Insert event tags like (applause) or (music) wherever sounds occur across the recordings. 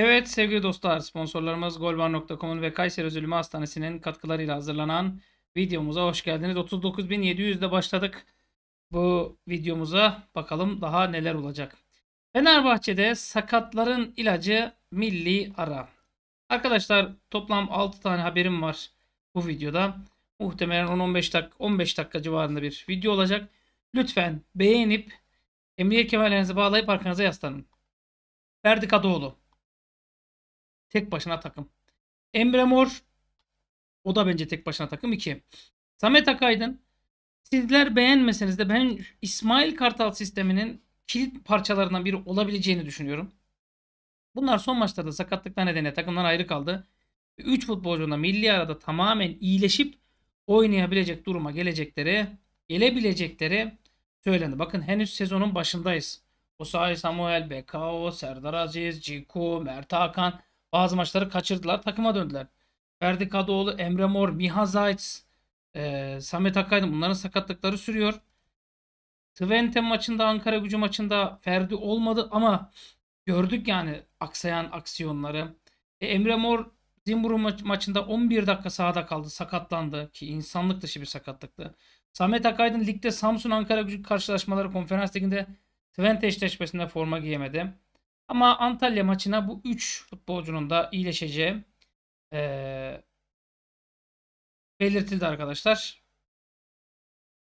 Evet sevgili dostlar sponsorlarımız golbar.com'un ve Kayseri Özülümü Hastanesi'nin katkılarıyla hazırlanan videomuza hoş geldiniz. 39.700'de başladık bu videomuza. Bakalım daha neler olacak. Fenerbahçe'de sakatların ilacı milli ara. Arkadaşlar toplam 6 tane haberim var bu videoda. Muhtemelen 10-15 dakika, 15 dakika civarında bir video olacak. Lütfen beğenip emniyet kemerlerinizi bağlayıp arkanıza yaslanın. Ferdi Kadıoğlu Tek başına takım. Emre Mor o da bence tek başına takım 2. Samet Akaydın sizler beğenmeseniz de ben İsmail Kartal sisteminin kilit parçalarından biri olabileceğini düşünüyorum. Bunlar son maçlarda sakatlıklar nedeniyle takımdan ayrı kaldı. 3 futbolcunda milli arada tamamen iyileşip oynayabilecek duruma gelecekleri, gelebilecekleri söylendi. Bakın henüz sezonun başındayız. Osayi Samuel, Bekao, Serdar Aziz, Ciku, Mert Hakan bazı maçları kaçırdılar. Takıma döndüler. Ferdi Kadıoğlu, Emre Mor, Miha Zayt's, e, Samet Akaydın bunların sakatlıkları sürüyor. Twente maçında Ankara gücü maçında Ferdi olmadı ama gördük yani aksayan aksiyonları. E, Emre Mor Zimbru maçında 11 dakika sahada kaldı. Sakatlandı ki insanlık dışı bir sakatlıktı. Samet Akaydın ligde Samsun Ankara gücü karşılaşmaları konferans liginde Twente eşleşmesinde forma giyemedi. Ama Antalya maçına bu 3 futbolcunun da iyileşeceği e, belirtildi arkadaşlar.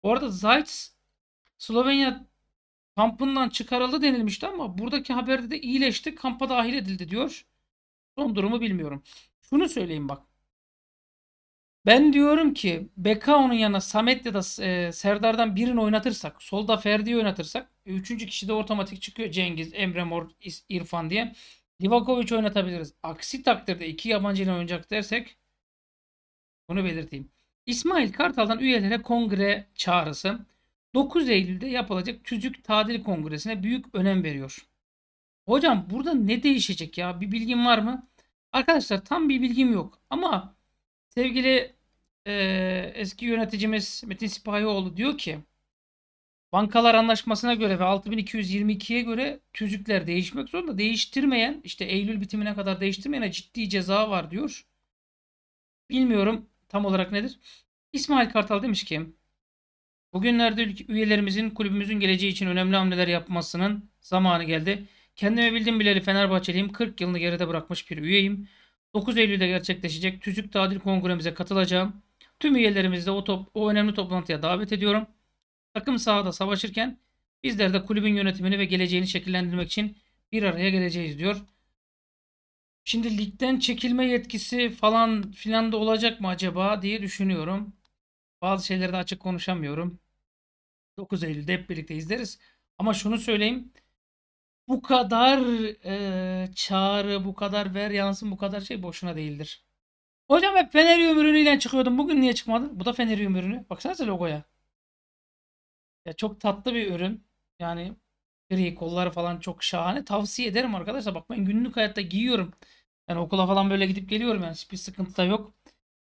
Bu arada Zayt Slovenya kampından çıkarıldı denilmişti ama buradaki haberde de iyileşti kampa dahil edildi diyor. Son durumu bilmiyorum. Şunu söyleyeyim bak. Ben diyorum ki Bekao'nun yanına Samet ya da e, Serdar'dan birini oynatırsak, solda Ferdi'yi oynatırsak, üçüncü kişi de otomatik çıkıyor Cengiz, Emre Mor, İrfan diye. Livakovic oynatabiliriz. Aksi takdirde iki yabancı ile oynayacak dersek bunu belirteyim. İsmail Kartal'dan üyelere kongre çağrısı 9 Eylül'de yapılacak Tüzük Tadil Kongresi'ne büyük önem veriyor. Hocam burada ne değişecek ya? Bir bilgin var mı? Arkadaşlar tam bir bilgim yok ama sevgili e, eski yöneticimiz Metin Sipahioğlu diyor ki bankalar anlaşmasına göre ve 6222'ye göre tüzükler değişmek zorunda. Değiştirmeyen işte Eylül bitimine kadar değiştirmeyene ciddi ceza var diyor. Bilmiyorum tam olarak nedir. İsmail Kartal demiş ki Bugünlerde üyelerimizin kulübümüzün geleceği için önemli hamleler yapmasının zamanı geldi. Kendime bildim bileli Fenerbahçeliyim. 40 yılını geride bırakmış bir üyeyim. 9 Eylül'de gerçekleşecek Tüzük Tadil Kongremize katılacağım. Tüm üyelerimizi de o, top, o önemli toplantıya davet ediyorum. Takım sahada savaşırken bizler de kulübün yönetimini ve geleceğini şekillendirmek için bir araya geleceğiz diyor. Şimdi ligden çekilme yetkisi falan filan da olacak mı acaba diye düşünüyorum. Bazı şeyleri de açık konuşamıyorum. 9 Eylül'de hep birlikte izleriz. Ama şunu söyleyeyim. Bu kadar e, çağrı, bu kadar ver yansın, bu kadar şey boşuna değildir. Hocam hep Fenerium ürünüyle çıkıyordum. Bugün niye çıkmadın? Bu da Fenerium ürünü. Baksanıza logoya. Ya çok tatlı bir ürün. Yani gri kolları falan çok şahane. Tavsiye ederim arkadaşlar. Bak ben günlük hayatta giyiyorum. Yani okula falan böyle gidip geliyorum. Yani hiçbir sıkıntı da yok.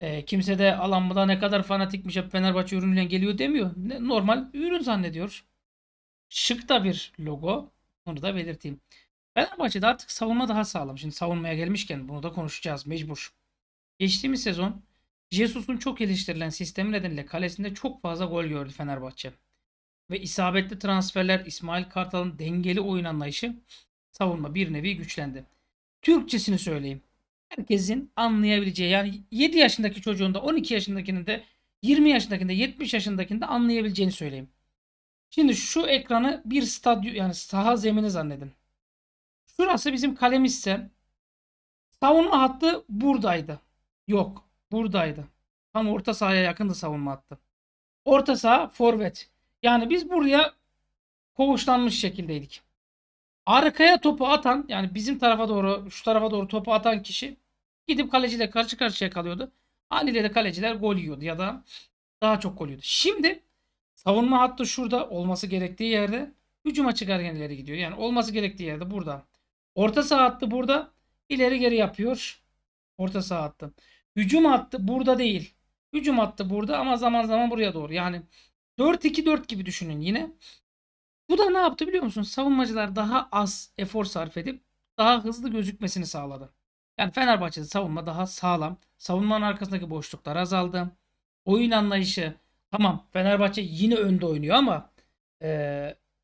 E, kimse de alan bu da ne kadar fanatikmiş hep Fenerbahçe ürünüyle geliyor demiyor. Ne, normal ürün zannediyor. Şık da bir logo. Bunu da belirteyim. Fenerbahçe'de artık savunma daha sağlam. Şimdi savunmaya gelmişken bunu da konuşacağız mecbur. Geçtiğimiz sezon Jesus'un çok eleştirilen sistemi nedeniyle kalesinde çok fazla gol gördü Fenerbahçe. Ve isabetli transferler İsmail Kartal'ın dengeli oyun anlayışı savunma bir nevi güçlendi. Türkçesini söyleyeyim. Herkesin anlayabileceği yani 7 yaşındaki çocuğun da 12 yaşındakinin de 20 yaşındaki'nin de, 70 yaşındaki'nin de anlayabileceğini söyleyeyim. Şimdi şu ekranı bir stadyum yani saha zemini zannedin. Şurası bizim kalemizse savunma hattı buradaydı. Yok. Buradaydı. Tam orta sahaya yakındı savunma attı. Orta saha forvet. Yani biz buraya kovuşlanmış şekildeydik. Arkaya topu atan yani bizim tarafa doğru şu tarafa doğru topu atan kişi gidip kaleciyle karşı karşıya kalıyordu. Haliyle kaleciler gol yiyordu ya da daha çok gol yiyordu. Şimdi savunma hattı şurada olması gerektiği yerde hücuma çıkarken ileri gidiyor. Yani olması gerektiği yerde burada. Orta saha hattı burada ileri geri yapıyor. Orta saha hattı. Hücum hattı burada değil. Hücum hattı burada ama zaman zaman buraya doğru. Yani 4-2-4 gibi düşünün yine. Bu da ne yaptı biliyor musun? Savunmacılar daha az efor sarf edip daha hızlı gözükmesini sağladı. Yani Fenerbahçe'de savunma daha sağlam. Savunmanın arkasındaki boşluklar azaldı. Oyun anlayışı tamam Fenerbahçe yine önde oynuyor ama e,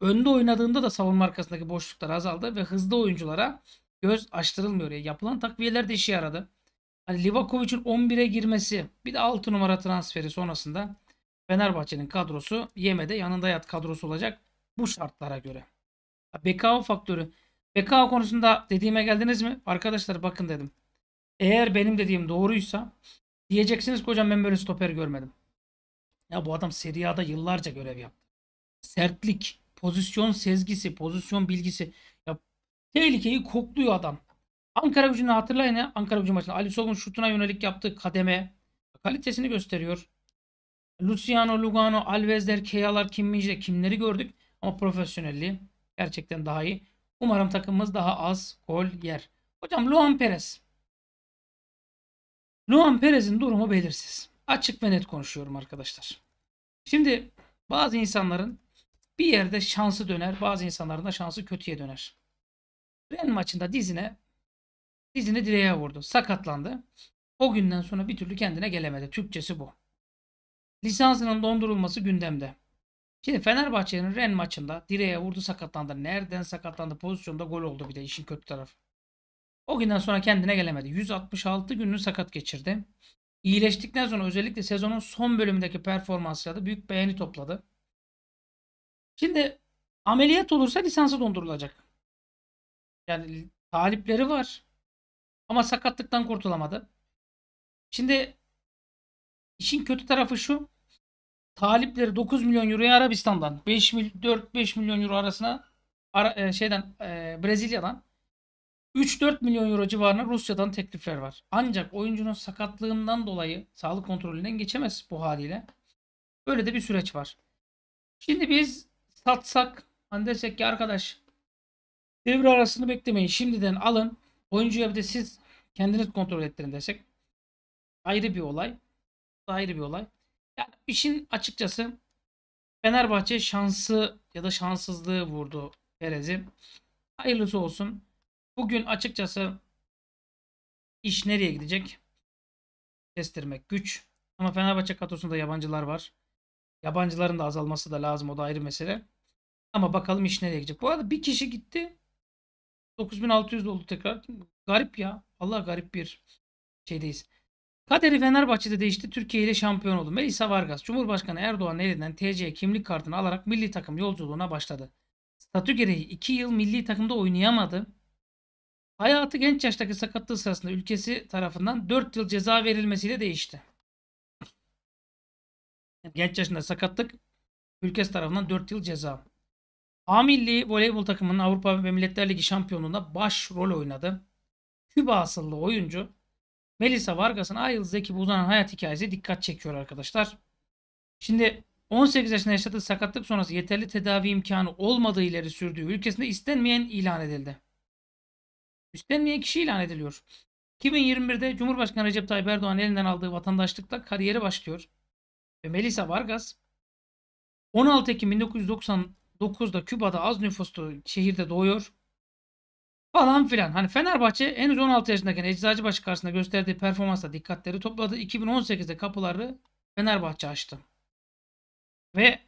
önde oynadığında da savunma arkasındaki boşluklar azaldı ve hızlı oyunculara göz açtırılmıyor. E, yapılan takviyeler de işe yaradı. Hani Livakovic'in 11'e girmesi bir de 6 numara transferi sonrasında Fenerbahçe'nin kadrosu yemede yanında yat kadrosu olacak bu şartlara göre. Bekao faktörü. Bekao konusunda dediğime geldiniz mi? Arkadaşlar bakın dedim. Eğer benim dediğim doğruysa diyeceksiniz ki hocam ben böyle stoper görmedim. Ya bu adam Serie A'da yıllarca görev yaptı. Sertlik, pozisyon sezgisi, pozisyon bilgisi. Ya tehlikeyi kokluyor adam. Ankara gücünü hatırlayın ya. Ankara gücü maçında Ali Sogun şutuna yönelik yaptığı kademe kalitesini gösteriyor. Luciano, Lugano, Alvezler, Keyalar, Kimmice kimleri gördük ama profesyonelliği gerçekten daha iyi. Umarım takımımız daha az gol yer. Hocam Luan Perez. Luan Perez'in durumu belirsiz. Açık ve net konuşuyorum arkadaşlar. Şimdi bazı insanların bir yerde şansı döner, bazı insanların da şansı kötüye döner. Ren maçında dizine Dizini direğe vurdu. Sakatlandı. O günden sonra bir türlü kendine gelemedi. Türkçesi bu. Lisansının dondurulması gündemde. Şimdi Fenerbahçe'nin Ren maçında direğe vurdu sakatlandı. Nereden sakatlandı pozisyonda gol oldu bir de işin kötü tarafı. O günden sonra kendine gelemedi. 166 günlük sakat geçirdi. İyileştikten sonra özellikle sezonun son bölümündeki performansıyla da büyük beğeni topladı. Şimdi ameliyat olursa lisansı dondurulacak. Yani talipleri var. Ama sakatlıktan kurtulamadı. Şimdi işin kötü tarafı şu. Talipleri 9 milyon euroya Arabistan'dan 5 mil 4-5 milyon euro arasına ara, e, şeyden e, Brezilya'dan 3-4 milyon euro civarına Rusya'dan teklifler var. Ancak oyuncunun sakatlığından dolayı sağlık kontrolünden geçemez bu haliyle. Böyle de bir süreç var. Şimdi biz satsak hani desek ki arkadaş devre arasını beklemeyin şimdiden alın. Oyuncuya bir de siz kendiniz kontrol ettirin desek ayrı bir olay. Ayrı bir olay. Yani işin açıkçası Fenerbahçe şansı ya da şanssızlığı vurdu Perez'i. Hayırlısı olsun. Bugün açıkçası iş nereye gidecek? Kestirmek güç. Ama Fenerbahçe katosunda yabancılar var. Yabancıların da azalması da lazım. O da ayrı mesele. Ama bakalım iş nereye gidecek. Bu arada bir kişi gitti. 9600 oldu tekrar. Garip ya. Allah garip bir şeydeyiz. Kaderi Fenerbahçe'de değişti. Türkiye ile şampiyon oldu. Melisa Vargas, Cumhurbaşkanı Erdoğan elinden TC kimlik kartını alarak milli takım yolculuğuna başladı. Statü gereği 2 yıl milli takımda oynayamadı. Hayatı genç yaştaki sakatlığı sırasında ülkesi tarafından 4 yıl ceza verilmesiyle değişti. Genç yaşında sakatlık ülkesi tarafından 4 yıl ceza. A milli voleybol takımının Avrupa ve Milletler Ligi şampiyonluğunda baş rol oynadı. Küba asıllı oyuncu Melisa Vargas'ın Aylz'deki bu uzanan hayat hikayesi dikkat çekiyor arkadaşlar. Şimdi 18 yaşında yaşadığı sakatlık sonrası yeterli tedavi imkanı olmadığı ileri sürdüğü ülkesinde istenmeyen ilan edildi. İstenmeyen kişi ilan ediliyor. 2021'de Cumhurbaşkanı Recep Tayyip Erdoğan elinden aldığı vatandaşlıkla kariyeri başlıyor. Ve Melisa Vargas 16 Ekim 1999'da Küba'da az nüfuslu şehirde doğuyor. Falan filan. Hani Fenerbahçe henüz 16 yaşındayken Eczacıbaşı karşısında gösterdiği performansla dikkatleri topladı. 2018'de kapıları Fenerbahçe açtı. Ve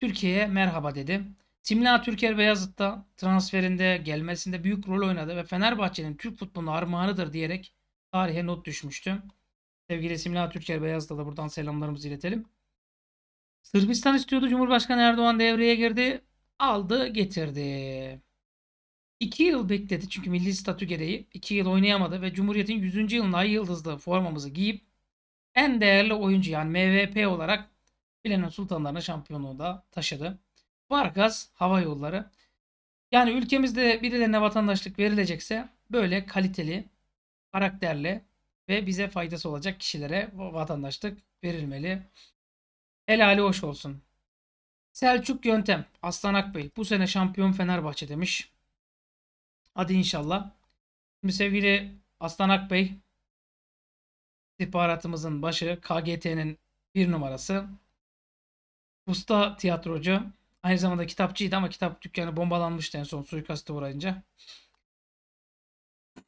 Türkiye'ye merhaba dedi. Simla Türker da transferinde gelmesinde büyük rol oynadı ve Fenerbahçe'nin Türk futboluna armağanıdır diyerek tarihe not düşmüştü. Sevgili Simla Türker Beyazıt'a da buradan selamlarımızı iletelim. Sırbistan istiyordu. Cumhurbaşkanı Erdoğan devreye girdi. Aldı getirdi. 2 yıl bekledi çünkü milli statü gereği 2 yıl oynayamadı ve Cumhuriyet'in 100. yılına ay yıldızlı formamızı giyip en değerli oyuncu yani MVP olarak Filenin Sultanlarına şampiyonluğu da taşıdı. Vargas Hava Yolları. Yani ülkemizde birilerine vatandaşlık verilecekse böyle kaliteli, karakterli ve bize faydası olacak kişilere vatandaşlık verilmeli. Helali hoş olsun. Selçuk Yöntem, Aslan Akbey bu sene şampiyon Fenerbahçe demiş. Hadi inşallah. Şimdi sevgili Aslan Akbey istihbaratımızın başı KGT'nin bir numarası. Usta tiyatrocu. Aynı zamanda kitapçıydı ama kitap dükkanı bombalanmıştı en son suikastı uğrayınca.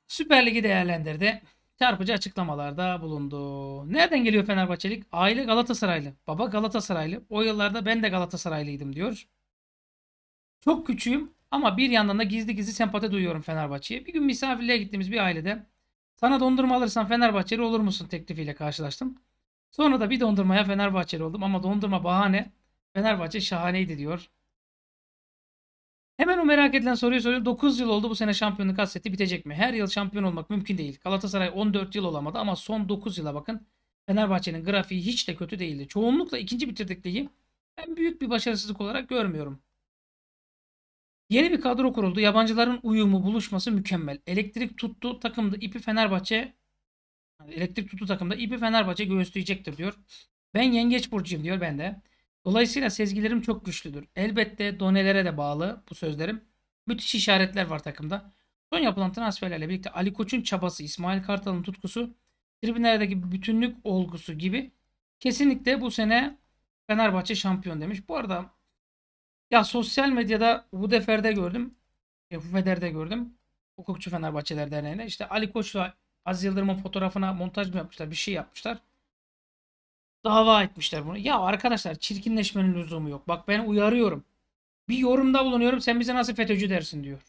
Süper Lig'i değerlendirdi. Çarpıcı açıklamalarda bulundu. Nereden geliyor Fenerbahçelik? Aile Galatasaraylı. Baba Galatasaraylı. O yıllarda ben de Galatasaraylıydım diyor. Çok küçüğüm ama bir yandan da gizli gizli sempati duyuyorum Fenerbahçe'ye. Bir gün misafirliğe gittiğimiz bir ailede sana dondurma alırsan Fenerbahçeli olur musun teklifiyle karşılaştım. Sonra da bir dondurmaya Fenerbahçeli oldum ama dondurma bahane Fenerbahçe şahaneydi diyor. Hemen o merak edilen soruyu soruyorum. 9 yıl oldu bu sene şampiyonluk hasreti bitecek mi? Her yıl şampiyon olmak mümkün değil. Galatasaray 14 yıl olamadı ama son 9 yıla bakın. Fenerbahçe'nin grafiği hiç de kötü değildi. Çoğunlukla ikinci bitirdik ligi ben büyük bir başarısızlık olarak görmüyorum. Yeni bir kadro kuruldu. Yabancıların uyumu, buluşması mükemmel. Elektrik tuttu. Takımda ipi Fenerbahçe elektrik tuttu takımda ipi Fenerbahçe göğüsleyecektir diyor. Ben yengeç burcuyum diyor ben de. Dolayısıyla sezgilerim çok güçlüdür. Elbette donelere de bağlı bu sözlerim. Müthiş işaretler var takımda. Son yapılan transferlerle birlikte Ali Koç'un çabası, İsmail Kartal'ın tutkusu, tribünlerdeki bütünlük olgusu gibi kesinlikle bu sene Fenerbahçe şampiyon demiş. Bu arada ya sosyal medyada bu deferde gördüm. E, bu federde gördüm. Hukukçu Fenerbahçeler Derneği'ne. işte Ali Koç'la Az Yıldırım'ın fotoğrafına montaj mı yapmışlar? Bir şey yapmışlar. Dava etmişler bunu. Ya arkadaşlar çirkinleşmenin lüzumu yok. Bak ben uyarıyorum. Bir yorumda bulunuyorum. Sen bize nasıl FETÖ'cü dersin diyor.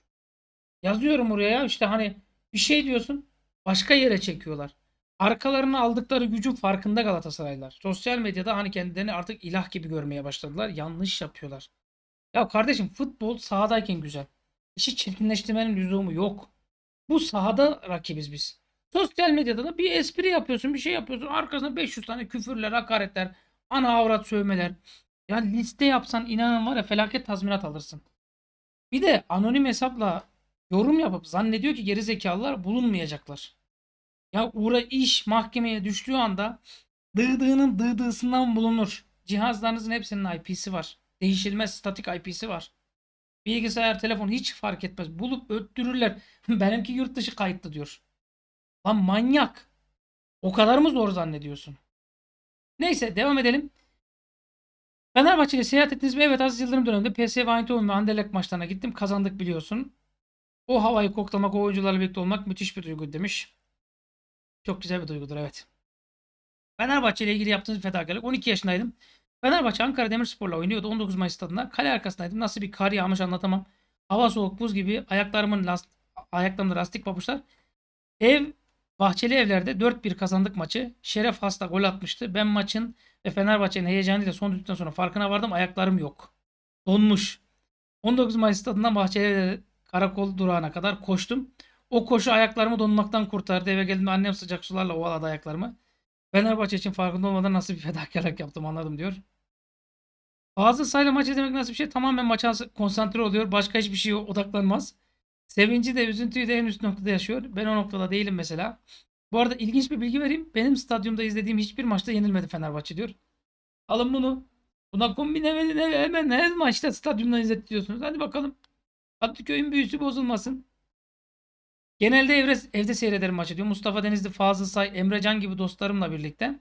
Yazıyorum oraya İşte hani bir şey diyorsun. Başka yere çekiyorlar. Arkalarına aldıkları gücün farkında Galatasaraylar. Sosyal medyada hani kendilerini artık ilah gibi görmeye başladılar. Yanlış yapıyorlar. Ya kardeşim futbol sahadayken güzel. İşi çirkinleştirmenin lüzumu yok. Bu sahada rakibiz biz. Sosyal medyada da bir espri yapıyorsun, bir şey yapıyorsun. Arkasında 500 tane küfürler, hakaretler, ana avrat sövmeler. Ya liste yapsan inanın var ya felaket tazminat alırsın. Bir de anonim hesapla yorum yapıp zannediyor ki geri zekalılar bulunmayacaklar. Ya uğra iş mahkemeye düştüğü anda dığdığının dığdığısından bulunur. Cihazlarınızın hepsinin IP'si var değişilmez statik IP'si var. Bilgisayar, telefon hiç fark etmez. Bulup öttürürler. (laughs) Benimki yurt dışı kayıtlı diyor. Lan manyak. O kadar mı zor zannediyorsun? Neyse devam edelim. Fenerbahçe ile seyahat ettiniz mi? Evet Aziz Yıldırım döneminde PSV Eindhoven ve Anderlecht maçlarına gittim. Kazandık biliyorsun. O havayı koklamak, o oyuncularla birlikte olmak müthiş bir duygu demiş. Çok güzel bir duygudur evet. Fenerbahçe ile ilgili yaptığınız fedakarlık. 12 yaşındaydım. Fenerbahçe Ankara Demirspor'la oynuyordu. 19 Mayıs stadında. Kale arkasındaydım. Nasıl bir kar yağmış anlatamam. Hava soğuk buz gibi. Ayaklarımın last, ayaklarımda lastik papuçlar. Ev Bahçeli evlerde 4-1 kazandık maçı. Şeref Hasta gol atmıştı. Ben maçın ve Fenerbahçe'nin heyecanıyla son düdükten sonra farkına vardım. Ayaklarım yok. Donmuş. 19 Mayıs stadından Bahçeli evlerde karakol durağına kadar koştum. O koşu ayaklarımı donmaktan kurtardı. Eve geldiğimde annem sıcak sularla ovaladı ayaklarımı. Fenerbahçe için farkında olmadan nasıl bir fedakarlık yaptım anladım diyor. Fazla sayla maç izlemek nasıl bir şey? Tamamen maça konsantre oluyor. Başka hiçbir şeye odaklanmaz. Sevinci de üzüntüyü de en üst noktada yaşıyor. Ben o noktada değilim mesela. Bu arada ilginç bir bilgi vereyim. Benim stadyumda izlediğim hiçbir maçta yenilmedi Fenerbahçe diyor. Alın bunu. Buna kombine hemen her maçta stadyumdan izletiyorsunuz. Hadi bakalım. Hadi köyün büyüsü bozulmasın. Genelde evde, evde seyrederim maçı diyor. Mustafa Denizli, Fazıl Say, Emre Can gibi dostlarımla birlikte.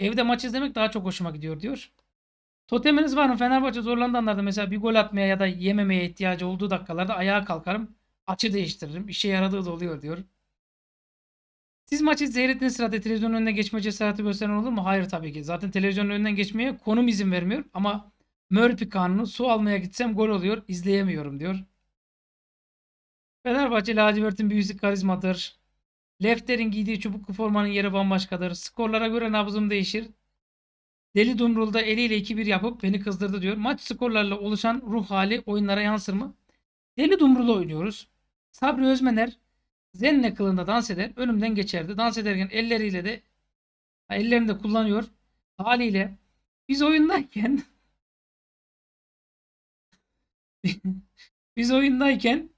Evde maç izlemek daha çok hoşuma gidiyor diyor. Toteminiz var mı? Fenerbahçe zorlandı anlarda mesela bir gol atmaya ya da yememeye ihtiyacı olduğu dakikalarda ayağa kalkarım. Açı değiştiririm. İşe yaradığı da oluyor diyor. Siz maçı seyrettiğiniz sırada televizyonun önüne geçme cesareti gösteren olur mu? Hayır tabii ki. Zaten televizyonun önünden geçmeye konum izin vermiyor ama Murphy kanunu su almaya gitsem gol oluyor. İzleyemiyorum diyor. Fenerbahçe lacivertin büyüsü karizmadır. Lefter'in giydiği çubuklu formanın yeri bambaşkadır. Skorlara göre nabzım değişir. Deli Dumrul da eliyle 2-1 yapıp beni kızdırdı diyor. Maç skorlarla oluşan ruh hali oyunlara yansır mı? Deli Dumrul'u oynuyoruz. Sabri Özmener Zenne kılında dans eder. Önümden geçerdi. Dans ederken elleriyle de ellerini de kullanıyor. Haliyle biz oyundayken (laughs) biz oyundayken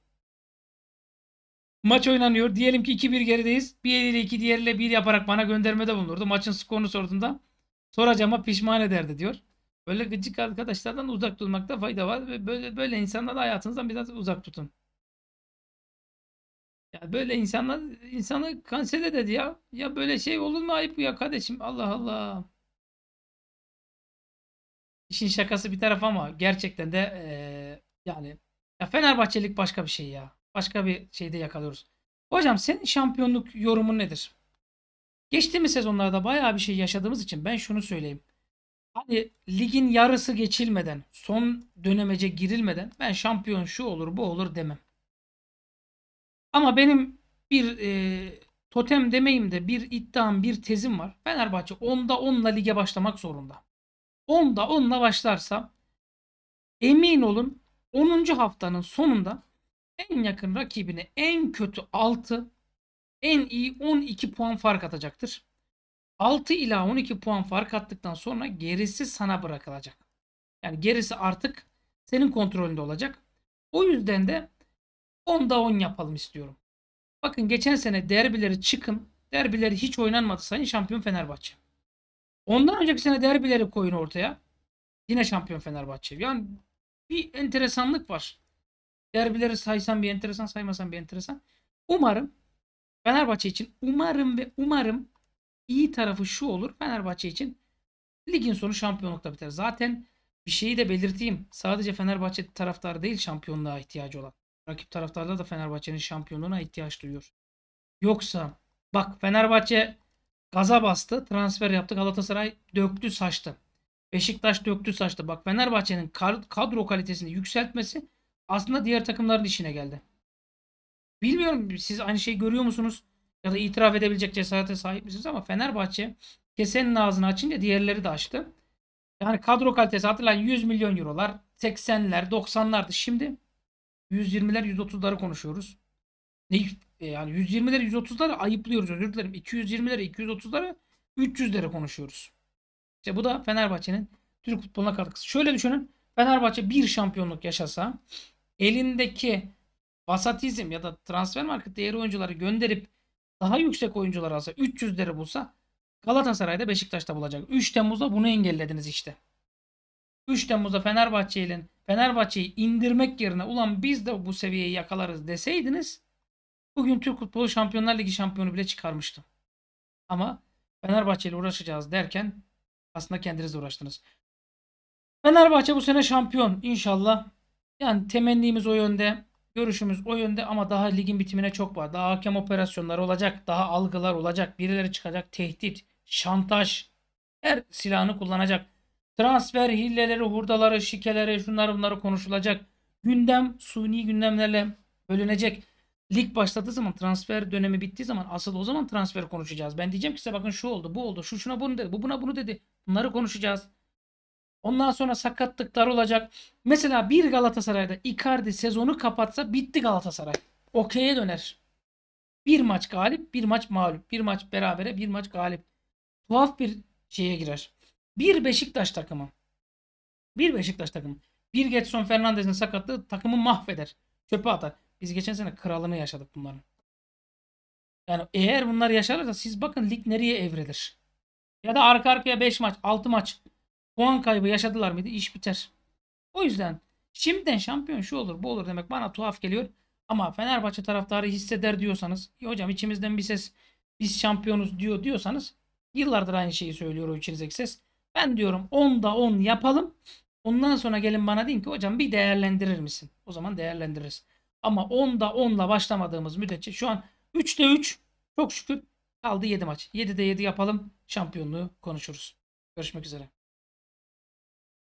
maç oynanıyor. Diyelim ki 2-1 gerideyiz. Bir eliyle 2 diğeriyle 1 yaparak bana göndermede bulunurdu. Maçın skorunu sorduğunda Soracağıma pişman ederdi diyor. Böyle gıcık arkadaşlardan uzak durmakta fayda var ve böyle böyle insanları hayatınızdan biraz uzak tutun. Ya böyle insanlar insanı kanser dedi ya. Ya böyle şey olur mu ayıp ya kardeşim? Allah Allah. İşin şakası bir taraf ama gerçekten de ee, yani ya Fenerbahçelik başka bir şey ya. Başka bir şeyde yakalıyoruz. Hocam senin şampiyonluk yorumun nedir? Geçtiğimiz sezonlarda bayağı bir şey yaşadığımız için ben şunu söyleyeyim. Hani ligin yarısı geçilmeden, son dönemece girilmeden ben şampiyon şu olur bu olur demem. Ama benim bir e, totem demeyim de bir iddiam, bir tezim var. Fenerbahçe 10'da 10'la lige başlamak zorunda. 10'da 10'la başlarsa emin olun 10. haftanın sonunda en yakın rakibini en kötü 6 en iyi 12 puan fark atacaktır. 6 ila 12 puan fark attıktan sonra gerisi sana bırakılacak. Yani gerisi artık senin kontrolünde olacak. O yüzden de 10'da 10 yapalım istiyorum. Bakın geçen sene derbileri çıkın. Derbileri hiç oynanmadı sayın şampiyon Fenerbahçe. Ondan önceki sene derbileri koyun ortaya. Yine şampiyon Fenerbahçe. Yani bir enteresanlık var. Derbileri saysan bir enteresan saymasan bir enteresan. Umarım Fenerbahçe için umarım ve umarım iyi tarafı şu olur. Fenerbahçe için ligin sonu şampiyonlukta biter. Zaten bir şeyi de belirteyim. Sadece Fenerbahçe taraftarı değil şampiyonluğa ihtiyacı olan. Rakip taraftarlar da Fenerbahçe'nin şampiyonluğuna ihtiyaç duyuyor. Yoksa bak Fenerbahçe gaza bastı, transfer yaptı. Galatasaray döktü, saçtı. Beşiktaş döktü, saçtı. Bak Fenerbahçe'nin kadro kalitesini yükseltmesi aslında diğer takımların işine geldi. Bilmiyorum siz aynı şeyi görüyor musunuz? Ya da itiraf edebilecek cesarete sahip misiniz? Ama Fenerbahçe kesenin ağzını açınca diğerleri de açtı. Yani kadro kalitesi hatırlayın 100 milyon eurolar, 80'ler, 90'lardı. Şimdi 120'ler, 130'ları konuşuyoruz. Ne, e, yani 120'leri, 130'ları ayıplıyoruz özür dilerim. 220'leri, 230'ları, 300'leri konuşuyoruz. İşte bu da Fenerbahçe'nin Türk futboluna katkısı. Şöyle düşünün. Fenerbahçe bir şampiyonluk yaşasa elindeki Vasatizm ya da transfer market değeri oyuncuları gönderip daha yüksek oyuncular alsa 300 lira bulsa Galatasaray'da Beşiktaş'ta bulacak. 3 Temmuz'da bunu engellediniz işte. 3 Temmuz'da Fenerbahçe'nin Fenerbahçe'yi indirmek yerine ulan biz de bu seviyeyi yakalarız deseydiniz bugün Türk Futbolu Şampiyonlar Ligi şampiyonu bile çıkarmıştım. Ama Fenerbahçe ile uğraşacağız derken aslında kendinizle uğraştınız. Fenerbahçe bu sene şampiyon inşallah. Yani temennimiz o yönde. Görüşümüz o yönde ama daha ligin bitimine çok var. Daha hakem operasyonları olacak. Daha algılar olacak. Birileri çıkacak. Tehdit, şantaj her silahını kullanacak. Transfer hilleleri, hurdaları, şikeleri, şunlar bunları konuşulacak. Gündem suni gündemlerle bölünecek. Lig başladığı zaman transfer dönemi bittiği zaman asıl o zaman transfer konuşacağız. Ben diyeceğim ki size bakın şu oldu, bu oldu, şu şuna bunu dedi, bu buna bunu dedi. Bunları konuşacağız. Ondan sonra sakatlıklar olacak. Mesela bir Galatasaray'da Icardi sezonu kapatsa bitti Galatasaray. Okey'e döner. Bir maç galip, bir maç mağlup. Bir maç berabere, bir maç galip. Tuhaf bir şeye girer. Bir Beşiktaş takımı. Bir Beşiktaş takımı. Bir Getson Fernandez'in sakatlığı takımı mahveder. Çöpe atar. Biz geçen sene kralını yaşadık bunların. Yani eğer bunlar yaşarsa siz bakın lig nereye evrilir. Ya da arka arkaya 5 maç, 6 maç puan kaybı yaşadılar mıydı iş biter. O yüzden şimdiden şampiyon şu olur bu olur demek bana tuhaf geliyor. Ama Fenerbahçe taraftarı hisseder diyorsanız hocam içimizden bir ses biz şampiyonuz diyor diyorsanız yıllardır aynı şeyi söylüyor o içinizdeki ses. Ben diyorum 10'da 10 yapalım. Ondan sonra gelin bana deyin ki hocam bir değerlendirir misin? O zaman değerlendiririz. Ama 10'da 10'la başlamadığımız müddetçe şu an 3'te 3 çok şükür kaldı 7 maç. 7'de 7 yapalım şampiyonluğu konuşuruz. Görüşmek üzere.